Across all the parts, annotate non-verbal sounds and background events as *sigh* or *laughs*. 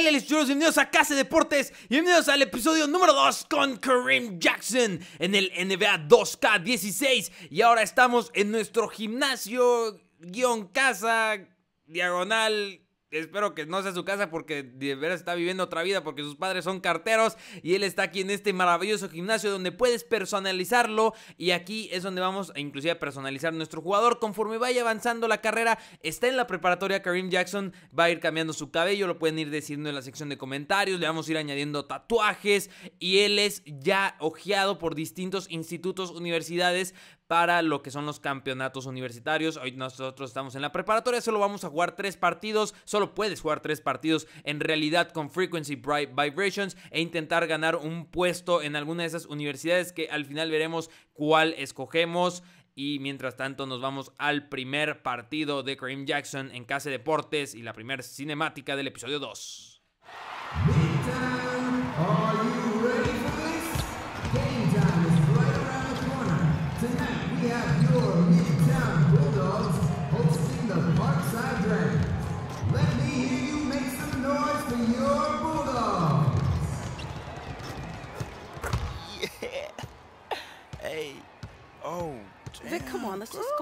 Hola, bienvenidos a Casa Deportes y bienvenidos al episodio número 2 con Kareem Jackson en el NBA 2K16. Y ahora estamos en nuestro gimnasio guión casa diagonal Espero que no sea su casa porque de veras está viviendo otra vida porque sus padres son carteros y él está aquí en este maravilloso gimnasio donde puedes personalizarlo y aquí es donde vamos a inclusive a personalizar nuestro jugador conforme vaya avanzando la carrera. Está en la preparatoria Karim Jackson, va a ir cambiando su cabello, lo pueden ir diciendo en la sección de comentarios, le vamos a ir añadiendo tatuajes y él es ya ojeado por distintos institutos, universidades para lo que son los campeonatos universitarios. Hoy nosotros estamos en la preparatoria, solo vamos a jugar tres partidos, solo puedes jugar tres partidos en realidad con Frequency Bright Vibrations e intentar ganar un puesto en alguna de esas universidades que al final veremos cuál escogemos. Y mientras tanto nos vamos al primer partido de Kareem Jackson en Case Deportes y la primera cinemática del episodio 2.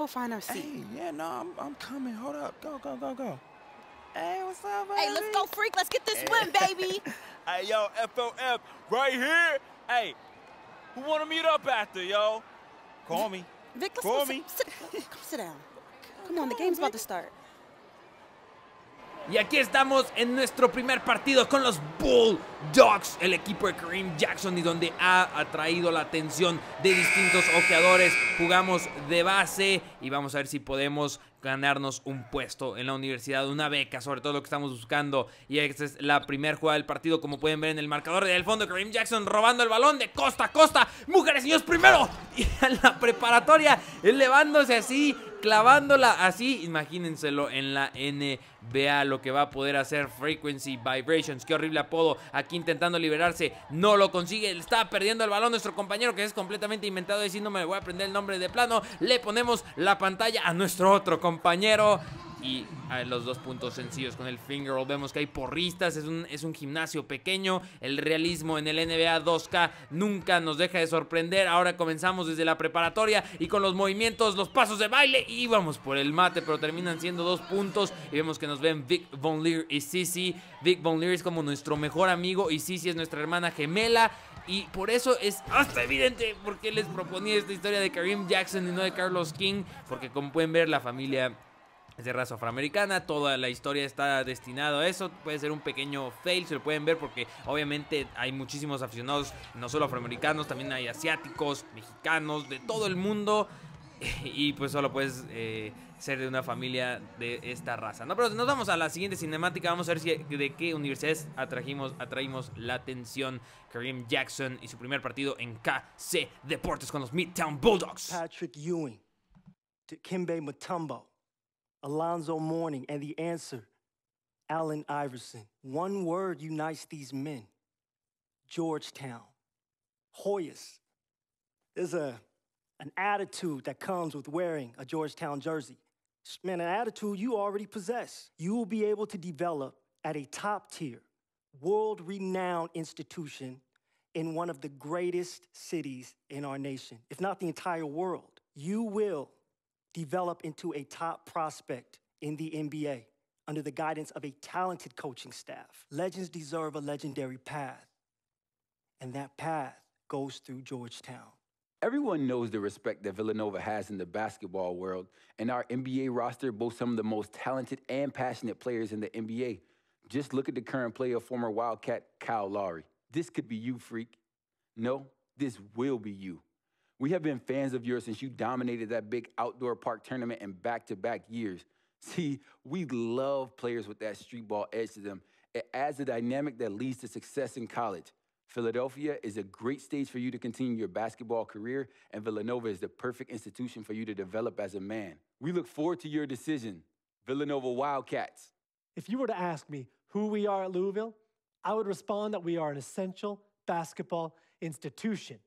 find our seat. Hey, yeah, no, I'm, I'm coming. Hold up. Go, go, go, go. Hey, what's up, baby? Hey, let's go, freak. Let's get this win, baby. *laughs* hey, yo, FOF, right here. Hey, who want to meet up after, yo? Call me. Vic, Call me. Sit, sit, come sit down. Come, *laughs* come on, on, the game's Vic. about to start. Y aquí estamos en nuestro primer partido con los Bulldogs, el equipo de Kareem Jackson y donde ha atraído la atención de distintos ojeadores. Jugamos de base y vamos a ver si podemos ganarnos un puesto en la universidad, una beca, sobre todo lo que estamos buscando. Y esta es la primera jugada del partido, como pueden ver en el marcador del fondo. Kareem Jackson robando el balón de costa a costa. Mujeres, *laughs* y niños primero. Y a la preparatoria elevándose así clavándola así, imagínenselo en la NBA, lo que va a poder hacer Frequency Vibrations. Qué horrible apodo. Aquí intentando liberarse, no lo consigue. Está perdiendo el balón nuestro compañero que es completamente inventado. diciéndome, no me voy a aprender el nombre de plano, le ponemos la pantalla a nuestro otro compañero y los dos puntos sencillos con el finger Vemos que hay porristas, es un, es un gimnasio pequeño, el realismo en el NBA 2K nunca nos deja de sorprender. Ahora comenzamos desde la preparatoria y con los movimientos, los pasos de baile y vamos por el mate, pero terminan siendo dos puntos y vemos que nos ven Vic Von Leer y Sissi, Vic Von Leer es como nuestro mejor amigo y Sisi es nuestra hermana gemela. Y por eso es hasta evidente porque les proponía esta historia de Kareem Jackson y no de Carlos King. Porque como pueden ver, la familia es de raza afroamericana, toda la historia está destinada a eso, puede ser un pequeño fail, se lo pueden ver porque obviamente hay muchísimos aficionados, no solo afroamericanos, también hay asiáticos, mexicanos, de todo el mundo, *laughs* y pues solo puedes eh, ser de una familia de esta raza. No, pero nos vamos a la siguiente cinemática, vamos a ver si, de qué universidades atrajimos, atraímos la atención Kareem Jackson y su primer partido en KC Deportes con los Midtown Bulldogs. Patrick Ewing, Kimbe Mutombo. Alonzo Mourning, and the answer, Allen Iverson. One word unites these men Georgetown, Hoyas. There's a, an attitude that comes with wearing a Georgetown jersey. Man, an attitude you already possess. You will be able to develop at a top tier, world renowned institution in one of the greatest cities in our nation, if not the entire world. You will develop into a top prospect in the NBA under the guidance of a talented coaching staff. Legends deserve a legendary path, and that path goes through Georgetown. Everyone knows the respect that Villanova has in the basketball world, and our NBA roster boasts some of the most talented and passionate players in the NBA. Just look at the current player, former Wildcat Kyle Lowry. This could be you, freak. No, this will be you. We have been fans of yours since you dominated that big outdoor park tournament in back to back years. *laughs* See, we love players with that street ball edge to them. It adds a dynamic that leads to success in college. Philadelphia is a great stage for you to continue your basketball career, and Villanova is the perfect institution for you to develop as a man. We look forward to your decision, Villanova Wildcats. If you were to ask me who we are at Louisville, I would respond that we are an essential basketball institution.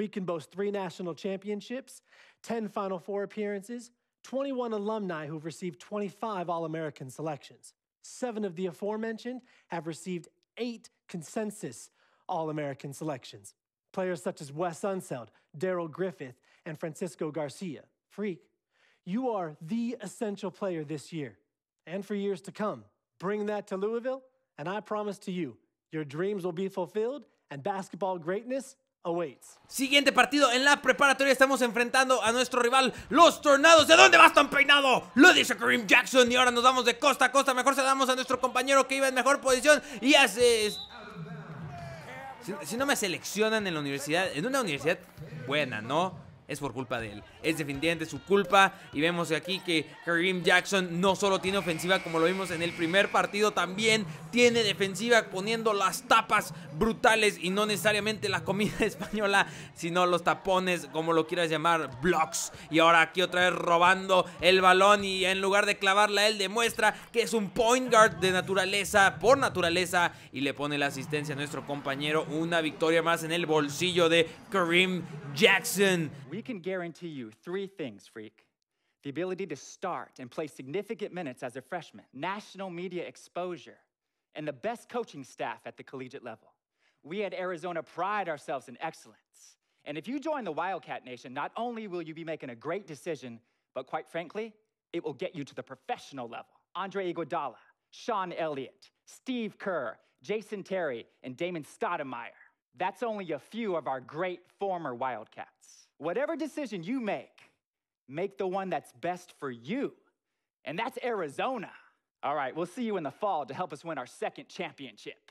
We can boast three national championships, 10 Final Four appearances, 21 alumni who've received 25 All American selections. Seven of the aforementioned have received eight consensus All American selections. Players such as Wes Unseld, Daryl Griffith, and Francisco Garcia. Freak, you are the essential player this year and for years to come. Bring that to Louisville, and I promise to you, your dreams will be fulfilled and basketball greatness Siguiente partido en la preparatoria estamos enfrentando a nuestro rival, los Tornados. ¿De dónde vas tan peinado? Lo dice Kareem Jackson y ahora nos vamos de costa a costa. Mejor se damos a nuestro compañero que iba en mejor posición y hace... si no me seleccionan en la universidad, en una universidad buena, ¿no? es por culpa de él. Es definitivamente su culpa. Y vemos aquí que Kareem Jackson no solo tiene ofensiva como lo vimos en el primer partido, también tiene defensiva poniendo las tapas brutales y no necesariamente la comida *laughs* española, sino los tapones, como lo quieras llamar, blocks. Y ahora aquí otra vez robando el balón y en lugar de clavarla, él demuestra que es un point guard de naturaleza, por naturaleza, y le pone la asistencia a nuestro compañero. Una victoria más en el bolsillo de Kareem Jackson. we can guarantee you three things, freak the ability to start and play significant minutes as a freshman, national media exposure, and the best coaching staff at the collegiate level. We at Arizona pride ourselves in excellence. And if you join the Wildcat Nation, not only will you be making a great decision, but quite frankly, it will get you to the professional level. Andre Iguodala, Sean Elliott, Steve Kerr, Jason Terry, and Damon Stoudemire. That's only a few of our great former Wildcats. Whatever decision you make, make the one that's best for you. And that's Arizona. All right, we'll see you in the fall to help us win our second championship.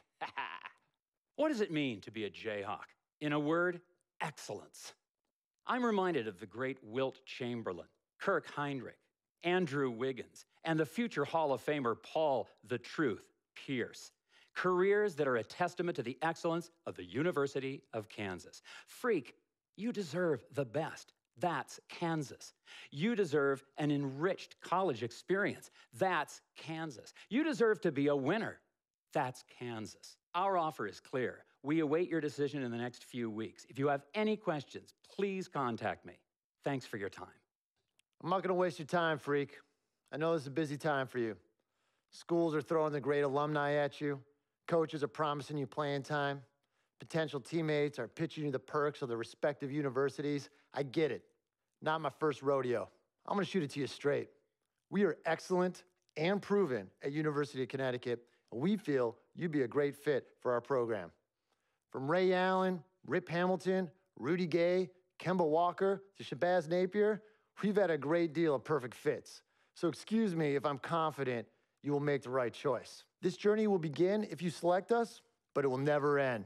*laughs* what does it mean to be a Jayhawk? In a word, excellence. I'm reminded of the great Wilt Chamberlain, Kirk Heinrich, Andrew Wiggins, and the future Hall of Famer Paul the Truth Pierce. Careers that are a testament to the excellence of the University of Kansas. Freak you deserve the best. That's Kansas. You deserve an enriched college experience. That's Kansas. You deserve to be a winner. That's Kansas. Our offer is clear. We await your decision in the next few weeks. If you have any questions, please contact me. Thanks for your time. I'm not going to waste your time, freak. I know this is a busy time for you. Schools are throwing the great alumni at you. Coaches are promising you playing time potential teammates are pitching you the perks of the respective universities. I get it. Not my first rodeo. I'm going to shoot it to you straight. We are excellent and proven at University of Connecticut, and we feel you'd be a great fit for our program. From Ray Allen, Rip Hamilton, Rudy Gay, Kemba Walker to Shabazz Napier, we've had a great deal of perfect fits. So excuse me if I'm confident you will make the right choice. This journey will begin if you select us, but it will never end.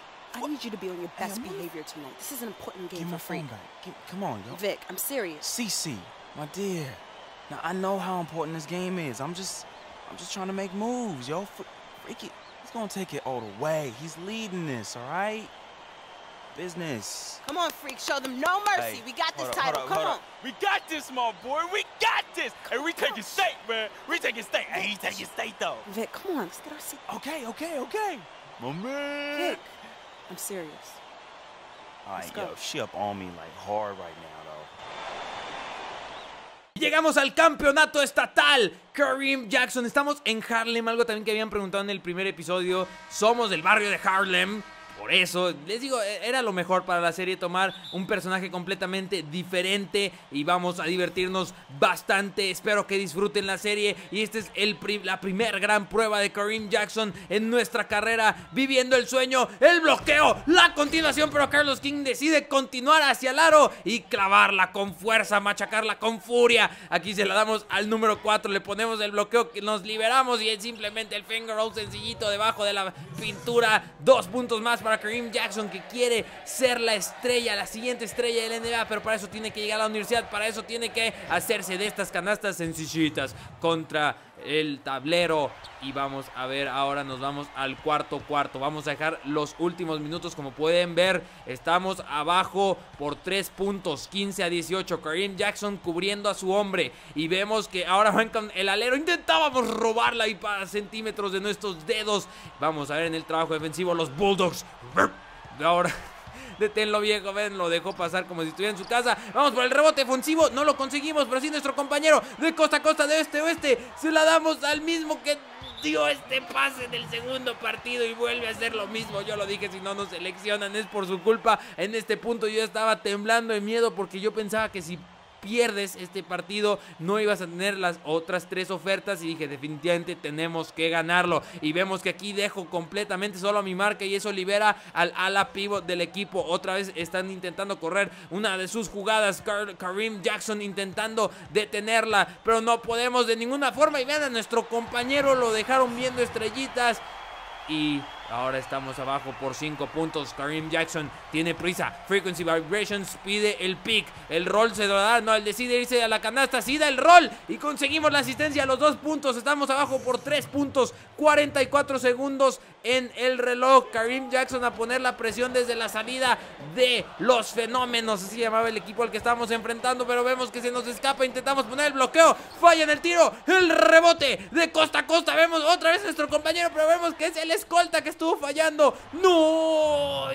I need you to be on your best hey, behavior tonight. This is an important game Give for my phone back. Give, come on, yo. Vic, I'm serious. Cece, my dear. Now I know how important this game is. I'm just, I'm just trying to make moves, yo. Fr Freaky, he's gonna take it all the way. He's leading this, all right? Business. Come on, freak. Show them no mercy. Hey, we got this up, title. Up, come on. We got this, my boy. We got this. Come hey, we taking it state, man. We taking state. Hey, he taking state though. Vic, come on. Let's get our seat. Okay, okay, okay. My man. Vic. I'm Llegamos al campeonato estatal. Kareem Jackson. Estamos en Harlem, algo también que habían preguntado en el primer episodio. Somos del barrio de Harlem por eso, les digo, e-, era lo mejor para la serie tomar un personaje completamente diferente y vamos a divertirnos bastante. Espero que disfruten la serie y esta es el la primera gran prueba de Kareem Jackson en nuestra carrera, viviendo el sueño, el bloqueo, la continuación, pero Carlos King decide continuar hacia el aro y clavarla con fuerza, machacarla con furia. Aquí se la damos al número 4, le ponemos el bloqueo, nos liberamos y es simplemente el finger roll sencillito debajo de la pintura. Dos puntos más para para Jackson que quiere ser la estrella, la siguiente estrella del NBA, pero para eso tiene que llegar a la universidad, para eso tiene que hacerse de estas canastas sencillitas contra el tablero. Y vamos a ver, ahora nos vamos al cuarto cuarto. Vamos a dejar los últimos minutos. Como pueden ver, estamos abajo por 3 puntos, 15 a 18. Karim Jackson cubriendo a su hombre. Y vemos que ahora van con el alero. Intentábamos robarla y para centímetros de nuestros dedos. Vamos a ver en el trabajo defensivo los Bulldogs. Ahora Deténlo, viejo. Ven, lo dejó pasar como si estuviera en su casa. Vamos por el rebote defensivo, No lo conseguimos, pero sí nuestro compañero de costa a costa, de este a oeste. Se la damos al mismo que dio este pase del segundo partido y vuelve a hacer lo mismo. Yo lo dije, si no nos seleccionan es por su culpa. En este punto yo estaba temblando de miedo porque yo pensaba que si pierdes este partido no ibas a tener las otras tres ofertas y dije definitivamente tenemos que ganarlo y vemos que aquí dejo completamente solo a mi marca y eso libera al ala pivot del equipo otra vez están intentando correr una de sus jugadas Karim Jackson intentando detenerla pero no podemos de ninguna forma y vean a nuestro compañero lo dejaron viendo estrellitas y Ahora estamos abajo por cinco puntos. Karim Jackson tiene prisa. Frequency Vibrations pide el pick. El rol se lo No, al decide irse a la canasta. Sí da el rol. Y conseguimos la asistencia a los dos puntos. Estamos abajo por 3 puntos. 44 segundos en el reloj. Karim Jackson a poner la presión desde la salida de los fenómenos. Así llamaba el equipo al que estábamos enfrentando. Pero vemos que se nos escapa. Intentamos poner el bloqueo. Falla en el tiro. El rebote de costa a costa. Vemos otra vez a nuestro compañero. Pero vemos que es el escolta que estuvo fallando. ¡No!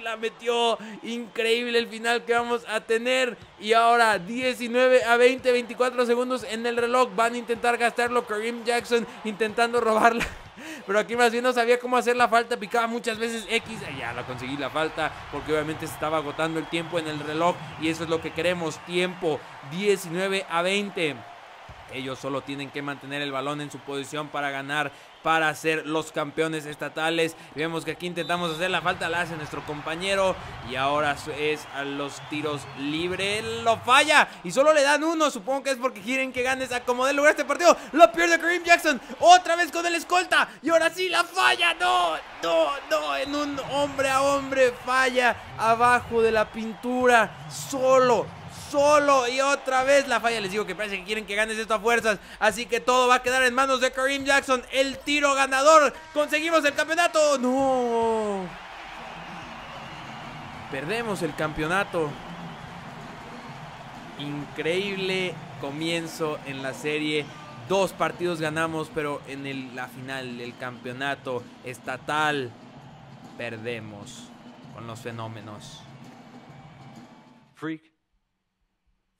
la metió. Increíble el final que vamos a tener. Y ahora 19 a 20, 24 segundos en el reloj. Van a intentar gastarlo. Karim Jackson intentando robarla. Pero aquí más bien no sabía cómo hacer la falta, picaba muchas veces X, ya la conseguí la falta, porque obviamente se estaba agotando el tiempo en el reloj y eso es lo que queremos, tiempo 19 a 20. Ellos solo tienen que mantener el balón en su posición para ganar para ser los campeones estatales. Vemos que aquí intentamos hacer la falta, la hace nuestro compañero y ahora es a los tiros libre. Lo falla y solo le dan uno, supongo que es porque quieren que ganes a como de lugar este partido. Lo pierde Kareem Jackson, otra vez con el escolta y ahora sí la falla. No, no, no, en un hombre a hombre falla abajo de la pintura, solo solo y otra vez la falla. Les digo que parece que quieren que ganes esto a fuerzas. Así que todo va a quedar en manos de Kareem Jackson. El tiro ganador. Conseguimos el campeonato. No. Perdemos el campeonato. Increíble comienzo en la serie. Dos partidos ganamos, pero en la final del campeonato estatal perdemos con los fenómenos. Freak.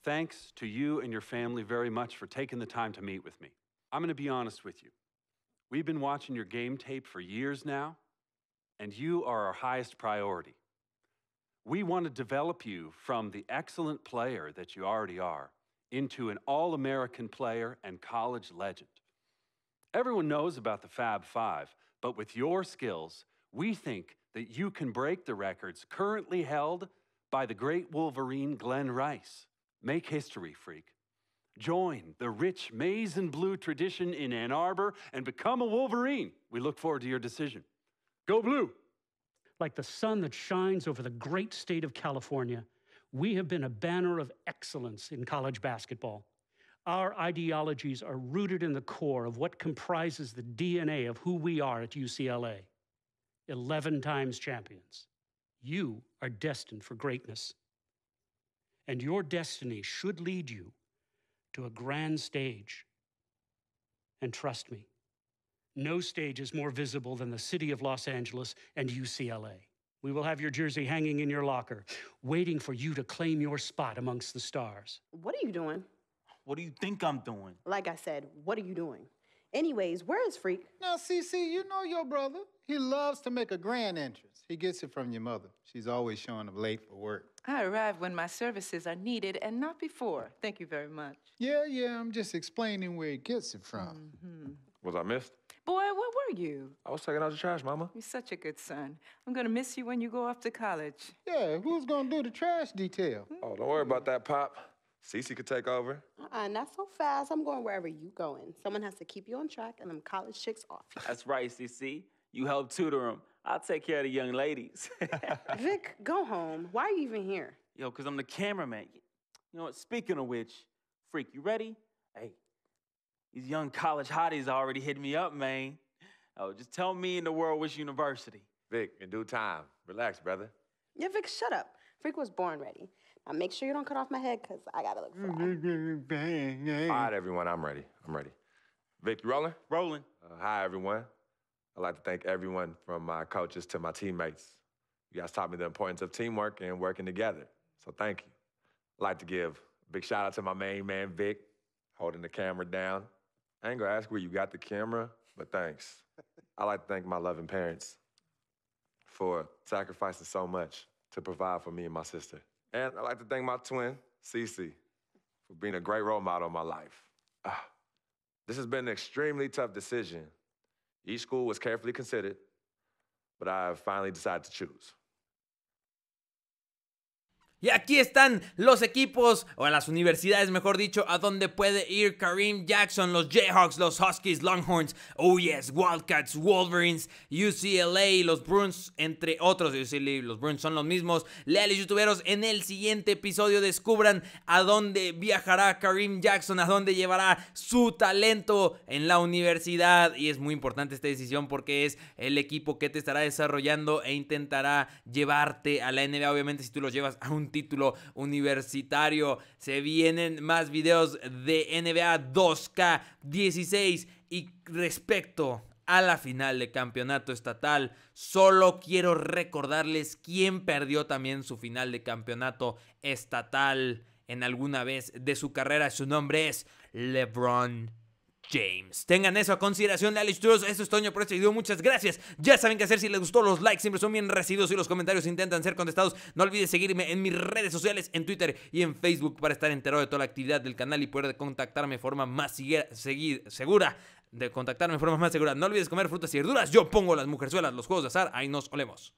thanks to you and your family very much for taking the time to meet with me. I'm going to be honest with you. We've been watching your game tape for years now, and you are our highest priority. We want to develop you from the excellent player that you already are into an all American player and college legend. Everyone knows about the Fab Five, but with your skills, we think that you can break the records currently held by the great Wolverine Glenn Rice. Make history, freak. Join the rich maize and blue tradition in Ann Arbor and become a Wolverine. We look forward to your decision. Go blue! Like the sun that shines over the great state of California, we have been a banner of excellence in college basketball. Our ideologies are rooted in the core of what comprises the DNA of who we are at UCLA 11 times champions. You are destined for greatness and your destiny should lead you to a grand stage. And trust me, no stage is more visible than the city of Los Angeles and UCLA. We will have your jersey hanging in your locker, waiting for you to claim your spot amongst the stars. What are you doing? What do you think I'm doing? Like I said, what are you doing? Anyways, where is Freak? Now, Cece, you know your brother. He loves to make a grand entrance. He gets it from your mother. She's always showing up late for work. I arrive when my services are needed and not before. Thank you very much. Yeah, yeah, I'm just explaining where he gets it from. Mm-hmm. Was I missed? Boy, where were you? I was taking out the trash, Mama. You're such a good son. I'm gonna miss you when you go off to college. Yeah, who's gonna do the trash detail? Oh, don't worry about that, Pop. Cece could take over. Uh-uh, not so fast. I'm going wherever you going. Someone has to keep you on track, and them college chicks off. You. That's right, Cece. You help tutor them. I'll take care of the young ladies. *laughs* Vic, go home. Why are you even here? Yo, because I'm the cameraman. You know what? Speaking of which, freak, you ready? Hey, these young college hotties already hit me up, man. Oh, just tell me in the world which university. Vic, in due time. Relax, brother. Yeah, Vic, shut up. Freak was born ready. I make sure you don't cut off my head because I gotta look fly. All right, everyone, I'm ready. I'm ready. Vic, you rolling? Rolling. Uh, hi, everyone. I'd like to thank everyone from my coaches to my teammates. You guys taught me the importance of teamwork and working together. So thank you. I'd like to give a big shout out to my main man, Vic, holding the camera down. I ain't gonna ask where you got the camera, but thanks. I'd like to thank my loving parents for sacrificing so much to provide for me and my sister. And I'd like to thank my twin, Cece, for being a great role model in my life. Ah, this has been an extremely tough decision. Each school was carefully considered, but I finally decided to choose. Y aquí están los equipos, o las universidades mejor dicho, a dónde puede ir Kareem Jackson, los Jayhawks, los Huskies, Longhorns, oh yes, Wildcats, Wolverines, UCLA, los Bruins, entre otros. UCLA, los Bruins son los mismos. Leales youtuberos, en el siguiente episodio descubran a dónde viajará Kareem Jackson, a dónde llevará su talento en la universidad. Y es muy importante esta decisión porque es el equipo que te estará desarrollando e intentará llevarte a la NBA. Obviamente, si tú los llevas a un título universitario. Se vienen más videos de NBA 2K16 y respecto a la final de campeonato estatal. Solo quiero recordarles quién perdió también su final de campeonato estatal en alguna vez de su carrera. Su nombre es LeBron James. Tengan eso a consideración, Alex Tours. Esto es Toño por este video. Muchas gracias. Ya saben qué hacer. Si les gustó, los likes siempre son bien recibidos y los comentarios intentan ser contestados. No olvides seguirme en mis redes sociales, en Twitter y en Facebook para estar enterado de toda la actividad del canal y poder contactarme de forma más segura. De contactarme de forma más segura. No olvides comer frutas y verduras. Yo pongo las mujerzuelas, los juegos de azar. Ahí nos olemos.